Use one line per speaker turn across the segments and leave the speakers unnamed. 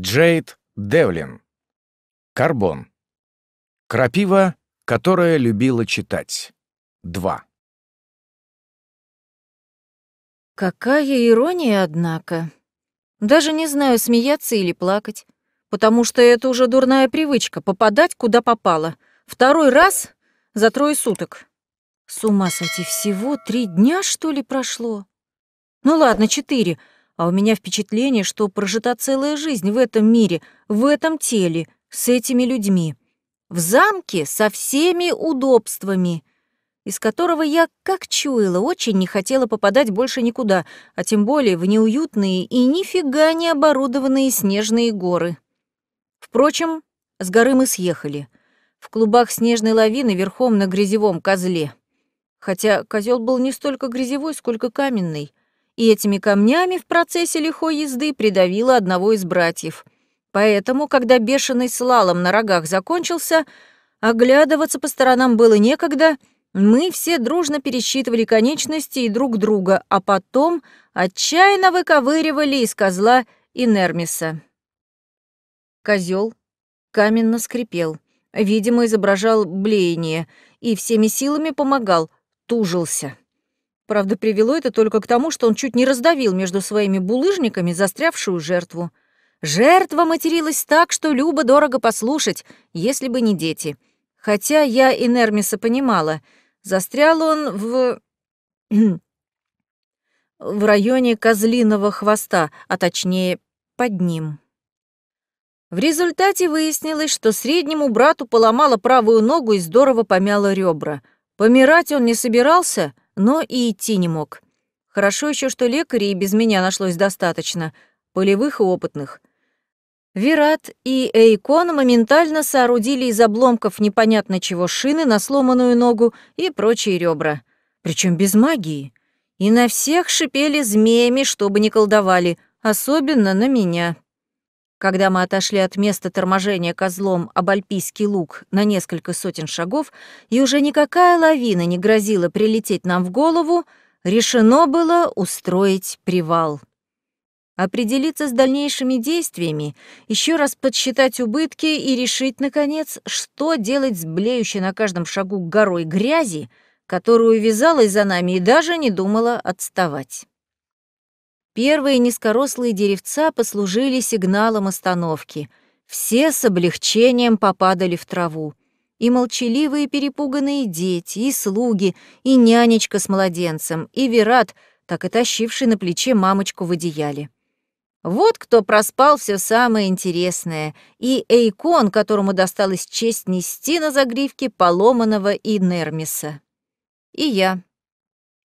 Джейд Девлин. Карбон. Крапива, которая любила читать. два.
Какая ирония, однако. Даже не знаю, смеяться или плакать, потому что это уже дурная привычка — попадать, куда попало. Второй раз за трое суток. С ума сойти, всего три дня, что ли, прошло? Ну ладно, четыре — а у меня впечатление, что прожита целая жизнь в этом мире, в этом теле, с этими людьми. В замке со всеми удобствами, из которого я, как чуяла, очень не хотела попадать больше никуда, а тем более в неуютные и нифига не оборудованные снежные горы. Впрочем, с горы мы съехали. В клубах снежной лавины верхом на грязевом козле. Хотя козел был не столько грязевой, сколько каменный и этими камнями в процессе лихой езды придавила одного из братьев. Поэтому, когда бешеный слалом на рогах закончился, оглядываться по сторонам было некогда, мы все дружно пересчитывали конечности и друг друга, а потом отчаянно выковыривали из козла Инермиса. Козел каменно скрипел, видимо, изображал блеяние, и всеми силами помогал, тужился. Правда, привело это только к тому, что он чуть не раздавил между своими булыжниками застрявшую жертву. Жертва материлась так, что Люба дорого послушать, если бы не дети. Хотя я и Нермиса понимала. Застрял он в... в районе козлиного хвоста, а точнее, под ним. В результате выяснилось, что среднему брату поломала правую ногу и здорово помяла ребра. Помирать он не собирался — но и идти не мог. Хорошо еще, что лекарей без меня нашлось достаточно, полевых и опытных. Вират и Эйкон моментально соорудили из обломков непонятно чего шины на сломанную ногу и прочие ребра. Причем без магии. И на всех шипели змеями, чтобы не колдовали, особенно на меня. Когда мы отошли от места торможения козлом об Альпийский луг на несколько сотен шагов, и уже никакая лавина не грозила прилететь нам в голову, решено было устроить привал. Определиться с дальнейшими действиями, еще раз подсчитать убытки и решить, наконец, что делать с блеющей на каждом шагу горой грязи, которую вязалась за нами и даже не думала отставать. Первые низкорослые деревца послужили сигналом остановки. Все с облегчением попадали в траву. И молчаливые перепуганные дети, и слуги, и нянечка с младенцем, и Верат, так и тащивший на плече мамочку в одеяле. Вот кто проспал все самое интересное, и Эйкон, которому досталась честь нести на загривке поломанного и Нермиса. И я,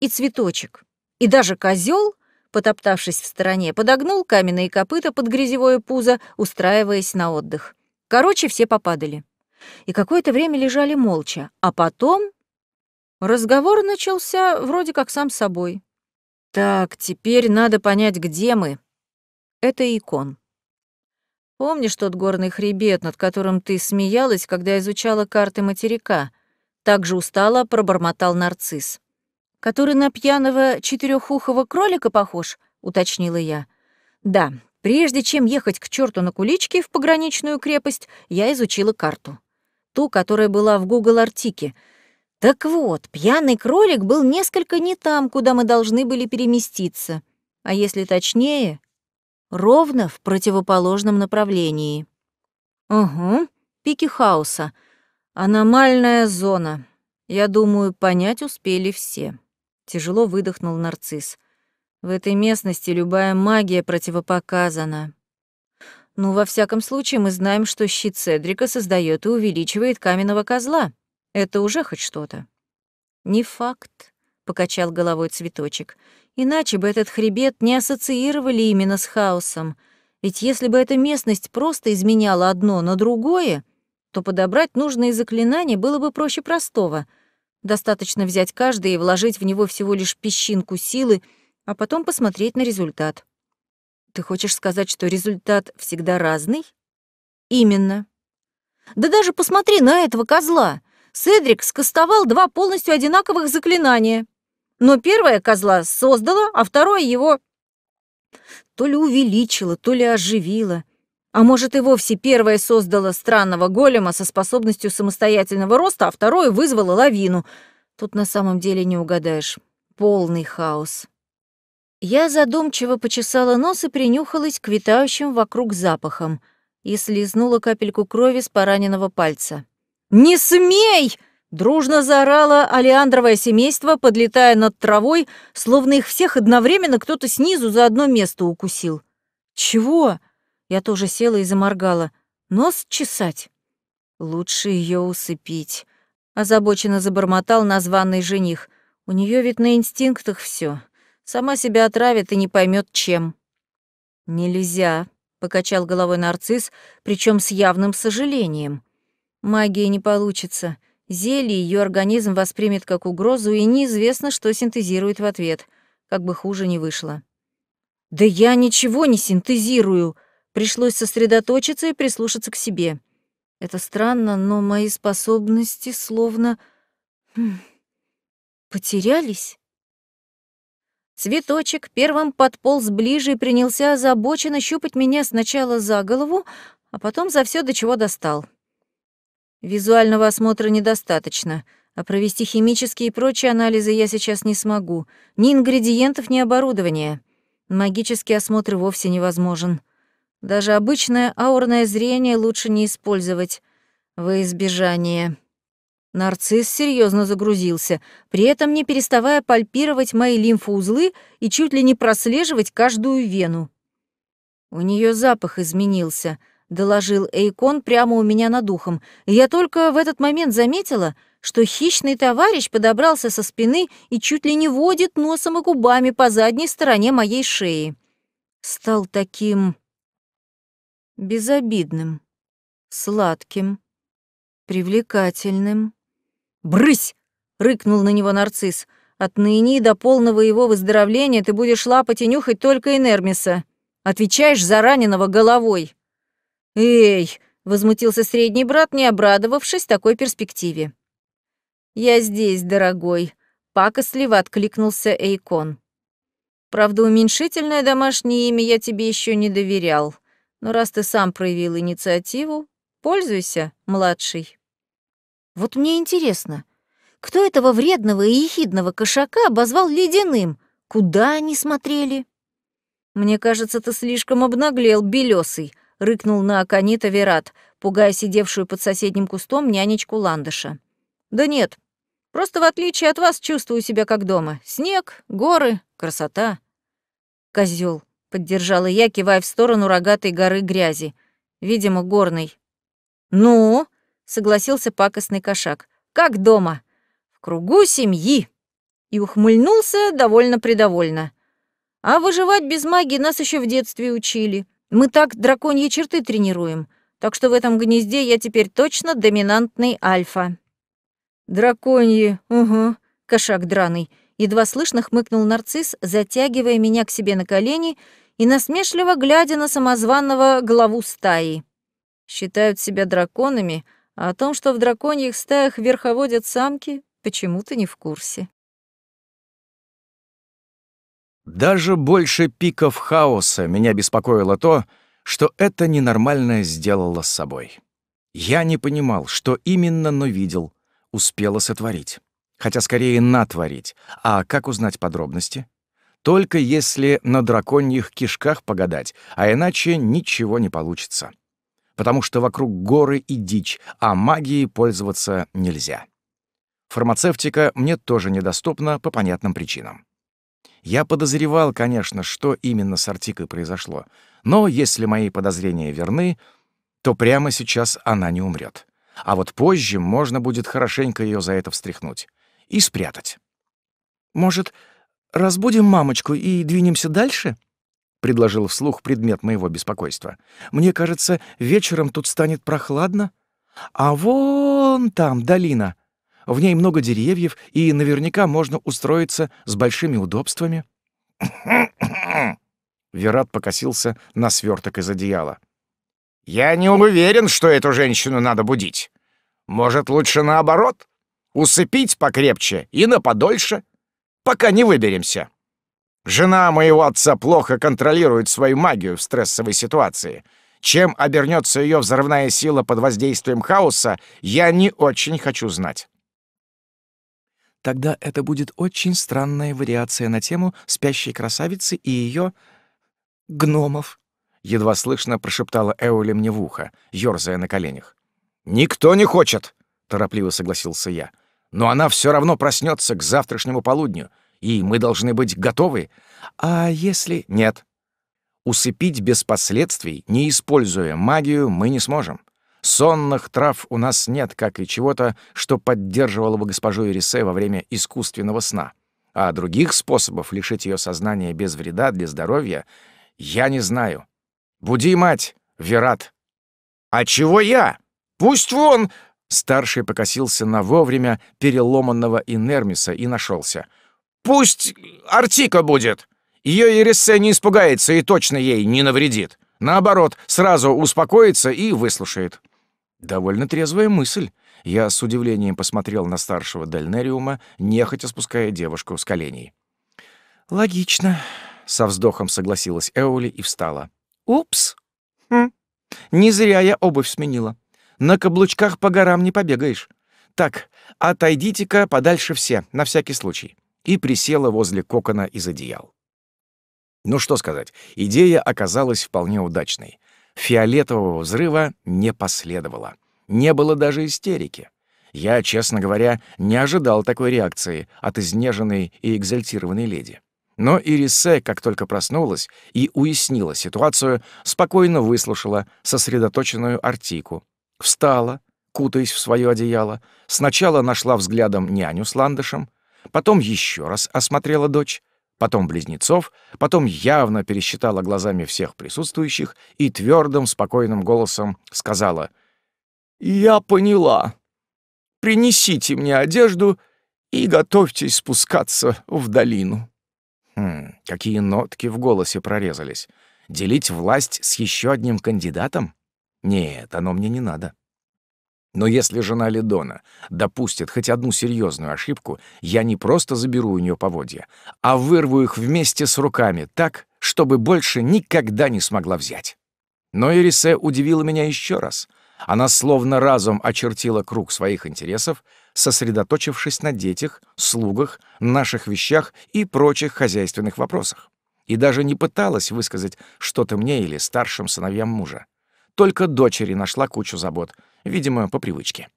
и цветочек, и даже козел потоптавшись в стороне, подогнул каменные копыта под грязевое пузо, устраиваясь на отдых. Короче, все попадали. И какое-то время лежали молча, а потом разговор начался вроде как сам собой. «Так, теперь надо понять, где мы». Это икон. Помнишь тот горный хребет, над которым ты смеялась, когда изучала карты материка? Так же устало пробормотал нарцисс который на пьяного четырехухого кролика похож?» — уточнила я. «Да, прежде чем ехать к черту на куличке в пограничную крепость, я изучила карту. Ту, которая была в Google Артике. Так вот, пьяный кролик был несколько не там, куда мы должны были переместиться. А если точнее, ровно в противоположном направлении. Угу, пики хаоса. Аномальная зона. Я думаю, понять успели все тяжело выдохнул нарцисс. В этой местности любая магия противопоказана. Ну, во всяком случае, мы знаем, что щит Седрика создает и увеличивает каменного козла. Это уже хоть что-то. Не факт, покачал головой цветочек. Иначе бы этот хребет не ассоциировали именно с хаосом. Ведь если бы эта местность просто изменяла одно на другое, то подобрать нужные заклинания было бы проще простого — Достаточно взять каждый и вложить в него всего лишь песчинку силы, а потом посмотреть на результат. Ты хочешь сказать, что результат всегда разный? Именно. Да даже посмотри на этого козла. Седрик скостовал два полностью одинаковых заклинания. Но первое козла создало, а второе его то ли увеличило, то ли оживило. А может и вовсе первая создала странного голема со способностью самостоятельного роста, а второе вызвало лавину. Тут на самом деле не угадаешь. Полный хаос. Я задумчиво почесала нос и принюхалась к витающим вокруг запахам и слизнула капельку крови с пораненного пальца. «Не смей!» Дружно заорало алиандровое семейство, подлетая над травой, словно их всех одновременно кто-то снизу за одно место укусил. «Чего?» Я тоже села и заморгала. Нос чесать? Лучше ее усыпить. Озабоченно забормотал названный жених. У нее ведь на инстинктах все. Сама себя отравит и не поймет чем. Нельзя, покачал головой нарцисс, причем с явным сожалением. Магия не получится. Зелье ее организм воспримет как угрозу, и неизвестно, что синтезирует в ответ. Как бы хуже не вышло. «Да я ничего не синтезирую!» Пришлось сосредоточиться и прислушаться к себе. Это странно, но мои способности словно... Хм, потерялись? Цветочек первым подполз ближе и принялся озабоченно щупать меня сначала за голову, а потом за все, до чего достал. Визуального осмотра недостаточно, а провести химические и прочие анализы я сейчас не смогу. Ни ингредиентов, ни оборудования. Магический осмотр вовсе невозможен. Даже обычное аурное зрение лучше не использовать во избежание. Нарцисс серьезно загрузился, при этом не переставая пальпировать мои лимфоузлы и чуть ли не прослеживать каждую вену. «У нее запах изменился», — доложил Эйкон прямо у меня над духом. я только в этот момент заметила, что хищный товарищ подобрался со спины и чуть ли не водит носом и губами по задней стороне моей шеи. Стал таким безобидным, сладким, привлекательным. «Брысь!» — рыкнул на него нарцисс. «Отныне до полного его выздоровления ты будешь лапать и нюхать только Энермиса. Отвечаешь за раненого головой». «Эй!» — возмутился средний брат, не обрадовавшись такой перспективе. «Я здесь, дорогой», — пакостливо откликнулся Эйкон. «Правда, уменьшительное домашнее имя я тебе еще не доверял». Но раз ты сам проявил инициативу, пользуйся, младший. Вот мне интересно, кто этого вредного и ехидного кошака обозвал ледяным? Куда они смотрели? Мне кажется, ты слишком обнаглел, белесый, рыкнул на Аканита Верат, пугая сидевшую под соседним кустом нянечку Ландыша. Да нет, Просто в отличие от вас чувствую себя как дома. Снег, горы, красота. Козёл поддержала я, кивая в сторону рогатой горы грязи, видимо, горной. «Ну?» — согласился пакостный кошак. «Как дома?» «В кругу семьи!» И ухмыльнулся довольно-предовольно. «А выживать без магии нас еще в детстве учили. Мы так драконьи черты тренируем, так что в этом гнезде я теперь точно доминантный альфа». «Драконьи, угу», кошак драный. Едва слышно хмыкнул нарцисс, затягивая меня к себе на колени и насмешливо глядя на самозванного главу стаи. Считают себя драконами, а о том, что в драконьих стаях верховодят самки, почему-то не в курсе.
Даже больше пиков хаоса меня беспокоило то, что это ненормальное сделало с собой. Я не понимал, что именно, но видел, успела сотворить. Хотя скорее натворить. А как узнать подробности? Только если на драконьих кишках погадать, а иначе ничего не получится. Потому что вокруг горы и дичь, а магией пользоваться нельзя. Фармацевтика мне тоже недоступна по понятным причинам. Я подозревал, конечно, что именно с Артикой произошло, но если мои подозрения верны, то прямо сейчас она не умрет. А вот позже можно будет хорошенько ее за это встряхнуть и спрятать. «Может, «Разбудим мамочку и двинемся дальше?» — предложил вслух предмет моего беспокойства. «Мне кажется, вечером тут станет прохладно. А вон там долина. В ней много деревьев, и наверняка можно устроиться с большими удобствами». Верат покосился на сверток из одеяла. «Я не уверен, что эту женщину надо будить. Может, лучше наоборот? Усыпить покрепче и на подольше?» пока не выберемся. Жена моего отца плохо контролирует свою магию в стрессовой ситуации. Чем обернется ее взрывная сила под воздействием хаоса, я не очень хочу знать. Тогда это будет очень странная вариация на тему спящей красавицы и ее гномов. Едва слышно прошептала Эули мне в ухо, ёрзая на коленях. «Никто не хочет!» — торопливо согласился я но она все равно проснется к завтрашнему полудню, и мы должны быть готовы. А если нет? Усыпить без последствий, не используя магию, мы не сможем. Сонных трав у нас нет, как и чего-то, что поддерживало бы госпожу Ирисе во время искусственного сна. А других способов лишить ее сознания без вреда для здоровья я не знаю. Буди мать, Верат. А чего я? Пусть вон Старший покосился на вовремя переломанного Инермиса и нашелся. «Пусть Артика будет! Ее Ересе не испугается и точно ей не навредит. Наоборот, сразу успокоится и выслушает». «Довольно трезвая мысль». Я с удивлением посмотрел на старшего Дальнериума, нехотя спуская девушку с коленей. «Логично», — со вздохом согласилась Эули и встала. «Упс! Хм. Не зря я обувь сменила. На каблучках по горам не побегаешь. Так, отойдите-ка подальше все, на всякий случай». И присела возле кокона из одеял. Ну что сказать, идея оказалась вполне удачной. Фиолетового взрыва не последовало. Не было даже истерики. Я, честно говоря, не ожидал такой реакции от изнеженной и экзальтированной леди. Но Ирисе, как только проснулась и уяснила ситуацию, спокойно выслушала сосредоточенную артику, Встала, кутаясь в свое одеяло, сначала нашла взглядом няню с ландышем, потом еще раз осмотрела дочь, потом близнецов, потом явно пересчитала глазами всех присутствующих и твердым, спокойным голосом сказала «Я поняла. Принесите мне одежду и готовьтесь спускаться в долину». Хм, какие нотки в голосе прорезались. Делить власть с еще одним кандидатом? Нет, оно мне не надо. Но если жена Ледона допустит хоть одну серьезную ошибку, я не просто заберу у нее поводья, а вырву их вместе с руками так, чтобы больше никогда не смогла взять. Но Ирисе удивила меня еще раз. Она словно разом очертила круг своих интересов, сосредоточившись на детях, слугах, наших вещах и прочих хозяйственных вопросах. И даже не пыталась высказать что-то мне или старшим сыновьям мужа. Только дочери нашла кучу забот, видимо, по привычке.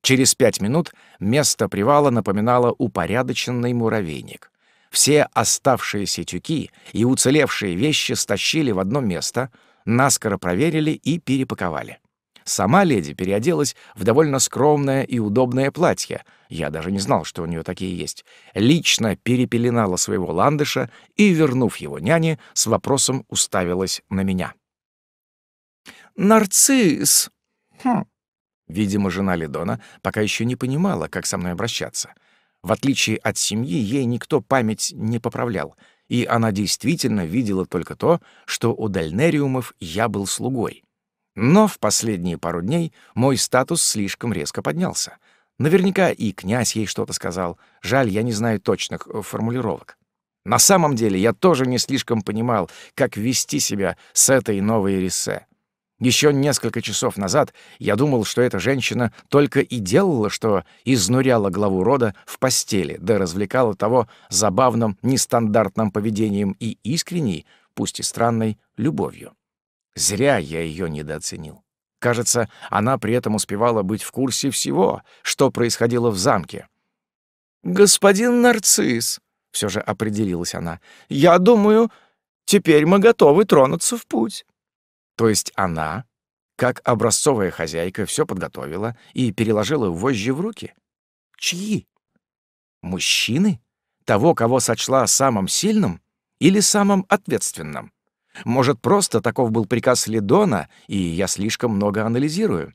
Через пять минут место привала напоминало упорядоченный муравейник. Все оставшиеся тюки и уцелевшие вещи стащили в одно место, наскоро проверили и перепаковали. Сама леди переоделась в довольно скромное и удобное платье, я даже не знал, что у нее такие есть, лично перепеленала своего ландыша и, вернув его няне, с вопросом уставилась на меня нарцисс!» «Хм!» Видимо, жена Ледона пока еще не понимала, как со мной обращаться. В отличие от семьи, ей никто память не поправлял, и она действительно видела только то, что у Дальнериумов я был слугой. Но в последние пару дней мой статус слишком резко поднялся. Наверняка и князь ей что-то сказал. Жаль, я не знаю точных э, формулировок. На самом деле я тоже не слишком понимал, как вести себя с этой новой рисе. Еще несколько часов назад я думал, что эта женщина только и делала, что изнуряла главу рода в постели, да развлекала того забавным, нестандартным поведением и искренней, пусть и странной, любовью. Зря я ее недооценил. Кажется, она при этом успевала быть в курсе всего, что происходило в замке. «Господин нарцисс», — все же определилась она, — «я думаю, теперь мы готовы тронуться в путь». То есть она, как образцовая хозяйка, все подготовила и переложила вожжи в руки? Чьи? Мужчины? Того, кого сочла самым сильным или самым ответственным? Может, просто таков был приказ Ледона, и я слишком много анализирую?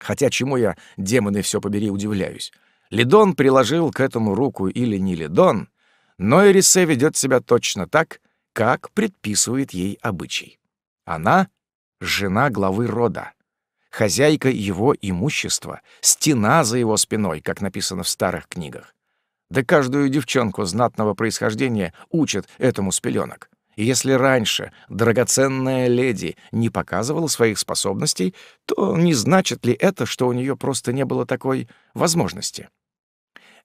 Хотя чему я, демоны, все побери, удивляюсь. Ледон приложил к этому руку или не Ледон, но Эрисе ведет себя точно так, как предписывает ей обычай. Она — жена главы рода, хозяйка его имущества, стена за его спиной, как написано в старых книгах. Да каждую девчонку знатного происхождения учат этому с пелёнок. И если раньше драгоценная леди не показывала своих способностей, то не значит ли это, что у нее просто не было такой возможности?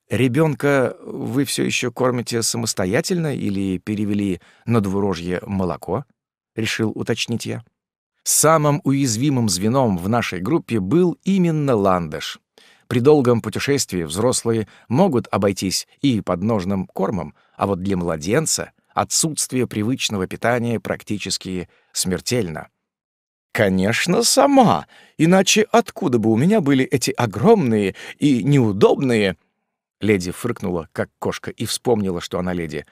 Ребенка вы все еще кормите самостоятельно или перевели на двурожье молоко? — решил уточнить я. Самым уязвимым звеном в нашей группе был именно ландыш. При долгом путешествии взрослые могут обойтись и подножным кормом, а вот для младенца отсутствие привычного питания практически смертельно. «Конечно, сама! Иначе откуда бы у меня были эти огромные и неудобные...» Леди фыркнула, как кошка, и вспомнила, что она леди.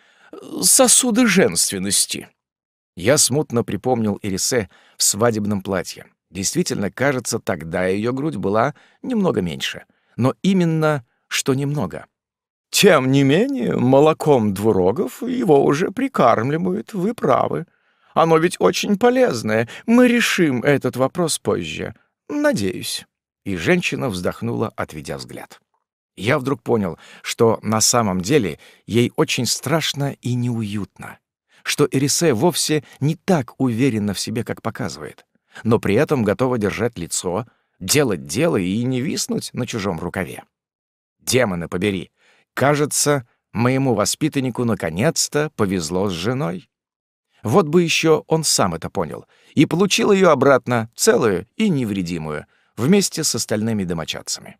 «Сосуды женственности!» Я смутно припомнил Ирисе в свадебном платье. Действительно, кажется, тогда ее грудь была немного меньше. Но именно, что немного. Тем не менее, молоком двурогов его уже прикармливают, вы правы. Оно ведь очень полезное. Мы решим этот вопрос позже. Надеюсь. И женщина вздохнула, отведя взгляд. Я вдруг понял, что на самом деле ей очень страшно и неуютно что Эрисе вовсе не так уверена в себе, как показывает, но при этом готова держать лицо, делать дело и не виснуть на чужом рукаве. Демона побери! Кажется, моему воспитаннику наконец-то повезло с женой. Вот бы еще он сам это понял и получил ее обратно, целую и невредимую, вместе с остальными домочадцами.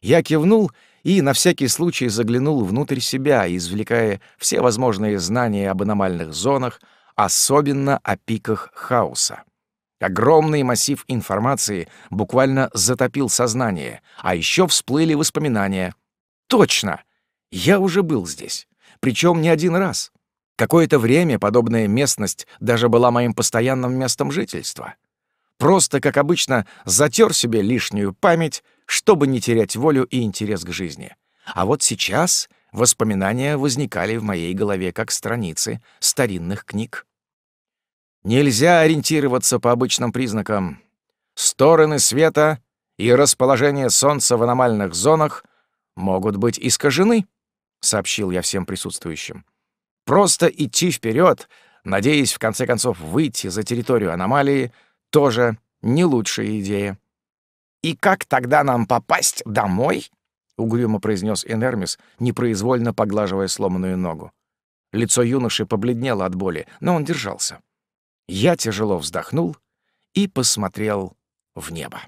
Я кивнул — и на всякий случай заглянул внутрь себя, извлекая все возможные знания об аномальных зонах, особенно о пиках хаоса. Огромный массив информации буквально затопил сознание, а еще всплыли воспоминания. «Точно! Я уже был здесь. Причем не один раз. Какое-то время подобная местность даже была моим постоянным местом жительства. Просто, как обычно, затер себе лишнюю память, чтобы не терять волю и интерес к жизни. А вот сейчас воспоминания возникали в моей голове как страницы старинных книг. Нельзя ориентироваться по обычным признакам. Стороны света и расположение Солнца в аномальных зонах могут быть искажены, сообщил я всем присутствующим. Просто идти вперед, надеясь в конце концов выйти за территорию аномалии, тоже не лучшая идея. «И как тогда нам попасть домой?» — угрюмо произнес Энермис, непроизвольно поглаживая сломанную ногу. Лицо юноши побледнело от боли, но он держался. Я тяжело вздохнул и посмотрел в небо.